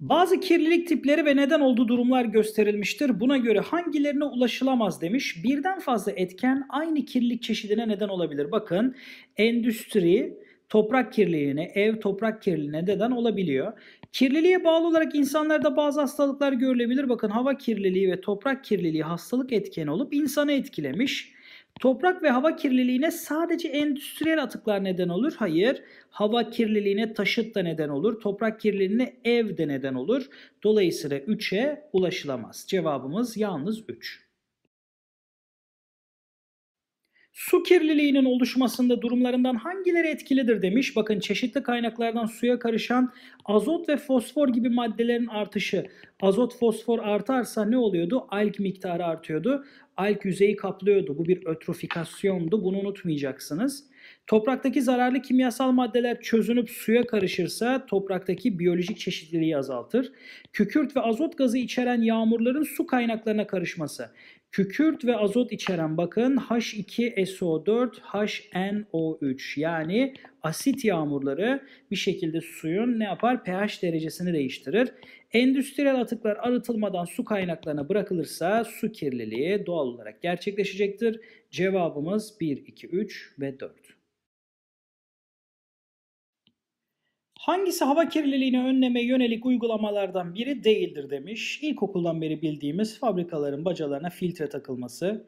Bazı kirlilik tipleri ve neden olduğu durumlar gösterilmiştir. Buna göre hangilerine ulaşılamaz demiş. Birden fazla etken aynı kirlilik çeşidine neden olabilir. Bakın endüstri toprak kirliliğine, ev toprak kirliliğine neden olabiliyor. Kirliliğe bağlı olarak insanlarda bazı hastalıklar görülebilir. Bakın hava kirliliği ve toprak kirliliği hastalık etkeni olup insanı etkilemiş. Toprak ve hava kirliliğine sadece endüstriyel atıklar neden olur. Hayır. Hava kirliliğine taşıt da neden olur. Toprak kirliliğine ev de neden olur. Dolayısıyla 3'e ulaşılamaz. Cevabımız yalnız 3. Su kirliliğinin oluşmasında durumlarından hangileri etkilidir demiş. Bakın çeşitli kaynaklardan suya karışan azot ve fosfor gibi maddelerin artışı. Azot fosfor artarsa ne oluyordu? Alk miktarı artıyordu. Alk yüzeyi kaplıyordu. Bu bir ötrofikasyondu. Bunu unutmayacaksınız. Topraktaki zararlı kimyasal maddeler çözünüp suya karışırsa topraktaki biyolojik çeşitliliği azaltır. Kükürt ve azot gazı içeren yağmurların su kaynaklarına karışması. Kükürt ve azot içeren bakın H2SO4, HNO3 yani asit yağmurları bir şekilde suyun ne yapar? pH derecesini değiştirir. Endüstriyel atıklar arıtılmadan su kaynaklarına bırakılırsa su kirliliği doğal olarak gerçekleşecektir. Cevabımız 1, 2, 3 ve 4. Hangisi hava kirliliğini önleme yönelik uygulamalardan biri değildir demiş. İlkokuldan beri bildiğimiz fabrikaların bacalarına filtre takılması,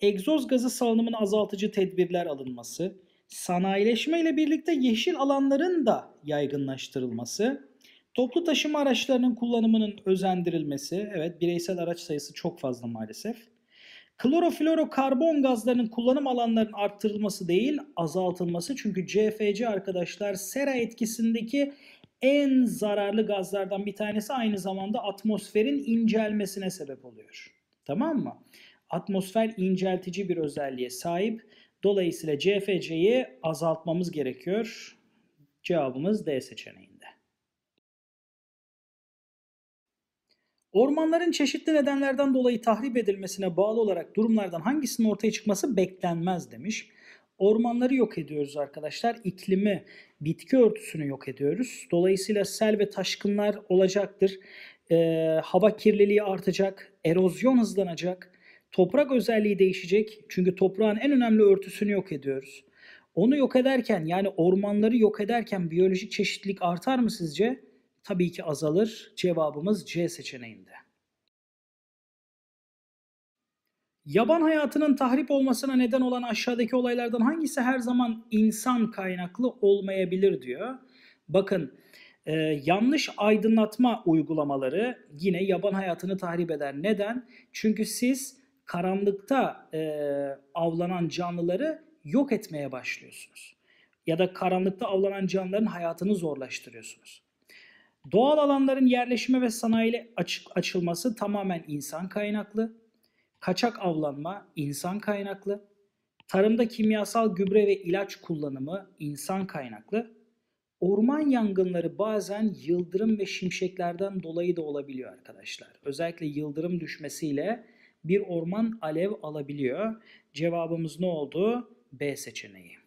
egzoz gazı salınımını azaltıcı tedbirler alınması, sanayileşme ile birlikte yeşil alanların da yaygınlaştırılması, toplu taşıma araçlarının kullanımının özendirilmesi, evet bireysel araç sayısı çok fazla maalesef, Kloroflorokarbon gazlarının kullanım alanlarının arttırılması değil azaltılması. Çünkü CFC arkadaşlar sera etkisindeki en zararlı gazlardan bir tanesi aynı zamanda atmosferin incelmesine sebep oluyor. Tamam mı? Atmosfer inceltici bir özelliğe sahip. Dolayısıyla CFC'yi azaltmamız gerekiyor. Cevabımız D seçeneği. Ormanların çeşitli nedenlerden dolayı tahrip edilmesine bağlı olarak durumlardan hangisinin ortaya çıkması beklenmez demiş. Ormanları yok ediyoruz arkadaşlar. İklimi, bitki örtüsünü yok ediyoruz. Dolayısıyla sel ve taşkınlar olacaktır. Ee, hava kirliliği artacak, erozyon hızlanacak, toprak özelliği değişecek. Çünkü toprağın en önemli örtüsünü yok ediyoruz. Onu yok ederken yani ormanları yok ederken biyolojik çeşitlilik artar mı sizce? tabii ki azalır. Cevabımız C seçeneğinde. Yaban hayatının tahrip olmasına neden olan aşağıdaki olaylardan hangisi her zaman insan kaynaklı olmayabilir diyor. Bakın e, yanlış aydınlatma uygulamaları yine yaban hayatını tahrip eder. Neden? Çünkü siz karanlıkta e, avlanan canlıları yok etmeye başlıyorsunuz. Ya da karanlıkta avlanan canlıların hayatını zorlaştırıyorsunuz. Doğal alanların yerleşime ve sanayiyle açık açılması tamamen insan kaynaklı. Kaçak avlanma insan kaynaklı. Tarımda kimyasal gübre ve ilaç kullanımı insan kaynaklı. Orman yangınları bazen yıldırım ve şimşeklerden dolayı da olabiliyor arkadaşlar. Özellikle yıldırım düşmesiyle bir orman alev alabiliyor. Cevabımız ne oldu? B seçeneği.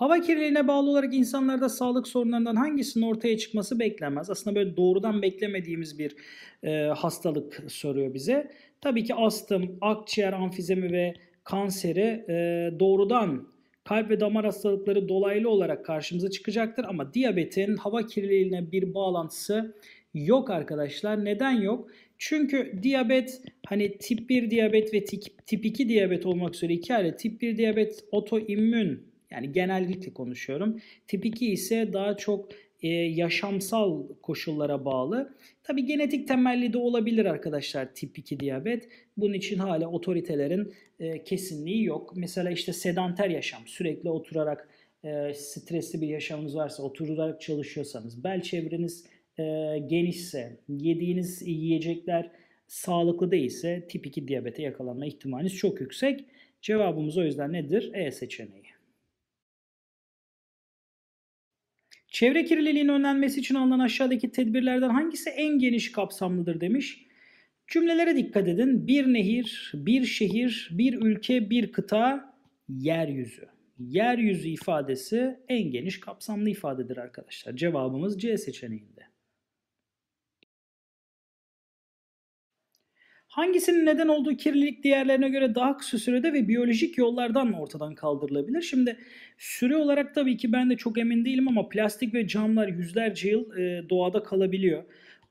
Hava kirliliğine bağlı olarak insanlarda sağlık sorunlarından hangisinin ortaya çıkması beklenmez. Aslında böyle doğrudan beklemediğimiz bir e, hastalık soruyor bize. Tabii ki astım, akciğer amfizemi ve kanseri e, doğrudan kalp ve damar hastalıkları dolaylı olarak karşımıza çıkacaktır. Ama diyabetin hava kirliliğine bir bağlantısı yok arkadaşlar. Neden yok? Çünkü diyabet hani tip 1 diyabet ve tip, tip 2 diyabet olmak üzere iki ayrı tip 1 diyabet otoimmün yani genellikle konuşuyorum. Tip 2 ise daha çok e, yaşamsal koşullara bağlı. Tabi genetik temelli de olabilir arkadaşlar tip 2 diyabet. Bunun için hala otoritelerin e, kesinliği yok. Mesela işte sedanter yaşam sürekli oturarak e, stresli bir yaşamınız varsa oturarak çalışıyorsanız bel çevreniz e, genişse yediğiniz yiyecekler sağlıklı değilse tip 2 diyabete yakalanma ihtimaliniz çok yüksek. Cevabımız o yüzden nedir? E seçeneği. Çevre kirliliğinin önlenmesi için alınan aşağıdaki tedbirlerden hangisi en geniş kapsamlıdır demiş. Cümlelere dikkat edin. Bir nehir, bir şehir, bir ülke, bir kıta, yeryüzü. Yeryüzü ifadesi en geniş kapsamlı ifadedir arkadaşlar. Cevabımız C seçeneğinde. Hangisinin neden olduğu kirlilik diğerlerine göre daha kısa sürede ve biyolojik yollardan mı ortadan kaldırılabilir? Şimdi süre olarak tabii ki ben de çok emin değilim ama plastik ve camlar yüzlerce yıl e, doğada kalabiliyor.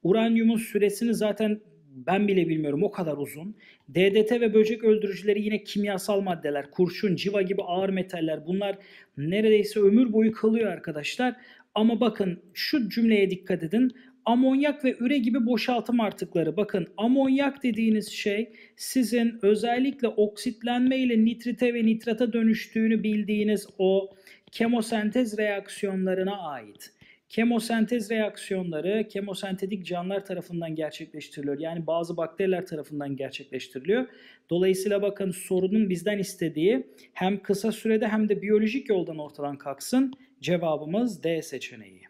Uranyumun süresini zaten ben bile bilmiyorum o kadar uzun. DDT ve böcek öldürücüleri yine kimyasal maddeler, kurşun, civa gibi ağır metaller bunlar neredeyse ömür boyu kalıyor arkadaşlar. Ama bakın şu cümleye dikkat edin amonyak ve üre gibi boşaltım artıkları. Bakın amonyak dediğiniz şey sizin özellikle oksitlenme ile nitrite ve nitrata dönüştüğünü bildiğiniz o kemosentez reaksiyonlarına ait. Kemosentez reaksiyonları kemosentetik canlılar tarafından gerçekleştiriliyor. Yani bazı bakteriler tarafından gerçekleştiriliyor. Dolayısıyla bakın sorunun bizden istediği hem kısa sürede hem de biyolojik yoldan ortadan kalksın. Cevabımız D seçeneği.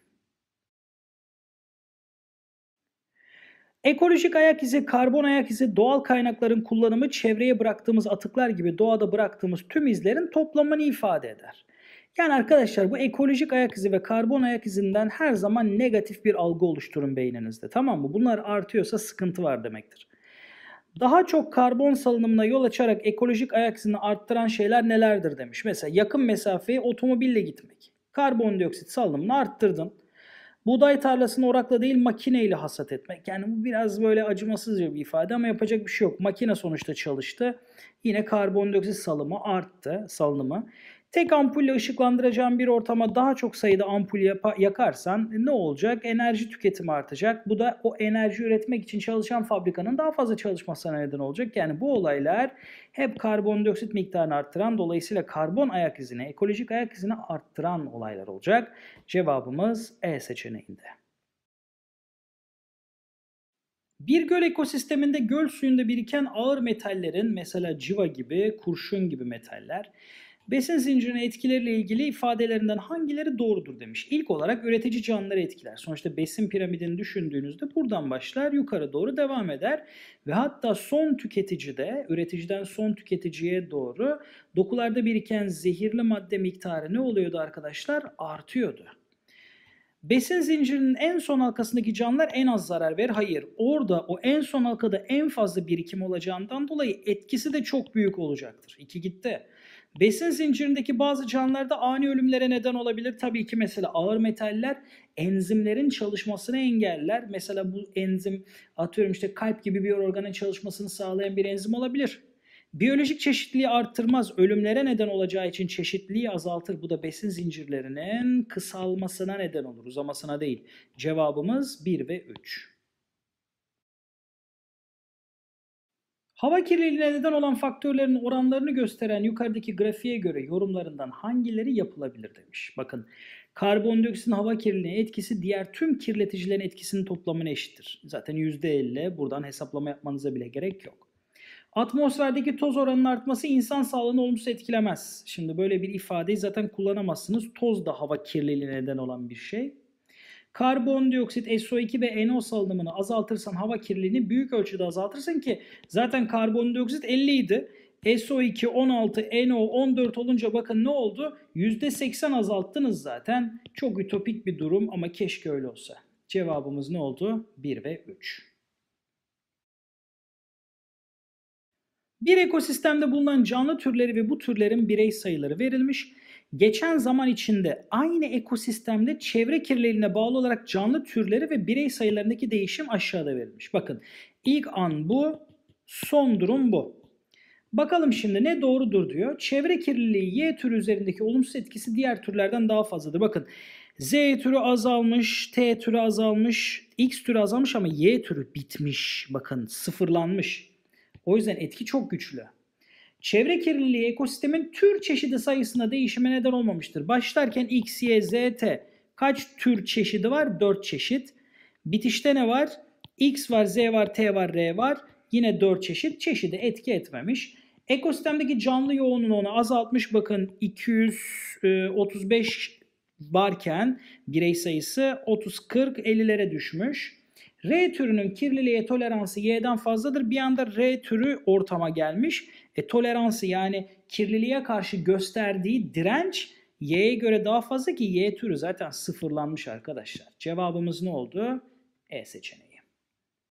Ekolojik ayak izi, karbon ayak izi, doğal kaynakların kullanımı çevreye bıraktığımız atıklar gibi doğada bıraktığımız tüm izlerin toplamını ifade eder. Yani arkadaşlar bu ekolojik ayak izi ve karbon ayak izinden her zaman negatif bir algı oluşturun beyninizde. Tamam mı? Bunlar artıyorsa sıkıntı var demektir. Daha çok karbon salınımına yol açarak ekolojik ayak izini arttıran şeyler nelerdir demiş. Mesela yakın mesafeyi otomobille gitmek. Karbondioksit salınımını arttırdın. Buğday tarlasını orakla değil makineyle hasat etmek. Yani bu biraz böyle acımasızca bir ifade ama yapacak bir şey yok. Makine sonuçta çalıştı. Yine karbondioksit salımı arttı, salınımı. Tek ampulle ışıklandıracağın bir ortama daha çok sayıda ampul yakarsan ne olacak? Enerji tüketimi artacak. Bu da o enerji üretmek için çalışan fabrikanın daha fazla çalışmasına neden olacak. Yani bu olaylar hep karbondioksit miktarını arttıran dolayısıyla karbon ayak izini, ekolojik ayak izini arttıran olaylar olacak. Cevabımız E seçeneğinde. Bir göl ekosisteminde göl suyunda biriken ağır metallerin mesela civa gibi, kurşun gibi metaller Besin zincirine etkileriyle ilgili ifadelerinden hangileri doğrudur demiş. İlk olarak üretici canlıları etkiler. Sonuçta besin piramidini düşündüğünüzde buradan başlar yukarı doğru devam eder. Ve hatta son tüketicide üreticiden son tüketiciye doğru dokularda biriken zehirli madde miktarı ne oluyordu arkadaşlar? Artıyordu. Besin zincirinin en son halkasındaki canlılar en az zarar verir. Hayır orada o en son halkada en fazla birikim olacağından dolayı etkisi de çok büyük olacaktır. İki gitti. Besin zincirindeki bazı canlılarda ani ölümlere neden olabilir. Tabii ki mesela ağır metaller enzimlerin çalışmasını engeller. Mesela bu enzim atıyorum işte kalp gibi bir organın çalışmasını sağlayan bir enzim olabilir. Biyolojik çeşitliliği arttırmaz, ölümlere neden olacağı için çeşitliliği azaltır. Bu da besin zincirlerinin kısalmasına neden olur, uzamasına değil. Cevabımız 1 ve 3. Hava kirliliğine neden olan faktörlerin oranlarını gösteren yukarıdaki grafiğe göre yorumlarından hangileri yapılabilir demiş. Bakın karbondioksitin hava kirliliğine etkisi diğer tüm kirleticilerin etkisinin toplamına eşittir. Zaten %50 buradan hesaplama yapmanıza bile gerek yok. Atmosferdeki toz oranının artması insan sağlığını olumsuz etkilemez. Şimdi böyle bir ifadeyi zaten kullanamazsınız. Toz da hava kirliliğine neden olan bir şey. Karbondioksit, SO2 ve NO salınımını azaltırsan hava kirliliğini büyük ölçüde azaltırsın ki zaten karbondioksit 50 idi. SO2 16, NO 14 olunca bakın ne oldu? %80 azalttınız zaten. Çok ütopik bir durum ama keşke öyle olsa. Cevabımız ne oldu? 1 ve 3. Bir ekosistemde bulunan canlı türleri ve bu türlerin birey sayıları verilmiş geçen zaman içinde aynı ekosistemde çevre kirliliğine bağlı olarak canlı türleri ve birey sayılarındaki değişim aşağıda verilmiş. Bakın ilk an bu, son durum bu. Bakalım şimdi ne doğrudur diyor. Çevre kirliliği Y türü üzerindeki olumsuz etkisi diğer türlerden daha fazladır. Bakın Z türü azalmış, T türü azalmış, X türü azalmış ama Y türü bitmiş. Bakın sıfırlanmış. O yüzden etki çok güçlü çevre kirliliği ekosistemin tür çeşidi sayısına değişime neden olmamıştır. Başlarken X, Y, Z, T. Kaç tür çeşidi var? 4 çeşit. Bitişte ne var? X var, Z var, T var, R var. Yine 4 çeşit. Çeşidi etki etmemiş. Ekosistemdeki canlı yoğunluğunu azaltmış. Bakın 235 varken birey sayısı 30-40 50'lere düşmüş. R türünün kirliliğe toleransı Y'den fazladır. Bir anda R türü ortama gelmiş. E, toleransı yani kirliliğe karşı gösterdiği direnç Y'ye göre daha fazla ki Y türü zaten sıfırlanmış arkadaşlar. Cevabımız ne oldu? E seçeneği.